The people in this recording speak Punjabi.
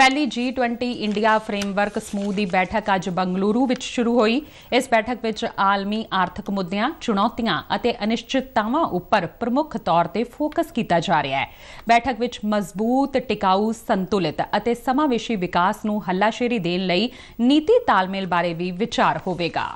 ਪਹਿਲੀ G20 ਇੰਡੀਆ ਫਰੇਮਵਰਕ ਸਮੂਹ ਦੀ ਬੈਠਕ ਅੱਜ ਬੰਗਲੁਰੂ ਵਿੱਚ ਸ਼ੁਰੂ ਹੋਈ ਇਸ ਬੈਠਕ ਵਿੱਚ ਆਲਮੀ ਆਰਥਿਕ ਮੁੱਦਿਆਂ ਚੁਣੌਤੀਆਂ ਅਤੇ ਅਨਿਸ਼ਚਿਤਤਾਵਾਂ ਉੱਪਰ ਪ੍ਰਮੁੱਖ ਤੌਰ ਤੇ ਫੋਕਸ ਕੀਤਾ ਜਾ ਰਿਹਾ ਹੈ ਬੈਠਕ ਵਿੱਚ ਮਜ਼ਬੂਤ ਟਿਕਾਊ ਸੰਤੁਲਿਤ ਅਤੇ ਸਮਾਵੇਸ਼ੀ ਵਿਕਾਸ ਨੂੰ ਹੱਲਾਸ਼ੇਰੀ ਦੇਣ ਲਈ ਨੀਤੀ ਤਾਲਮੇਲ ਬਾਰੇ ਵੀ ਵਿਚਾਰ ਹੋਵੇਗਾ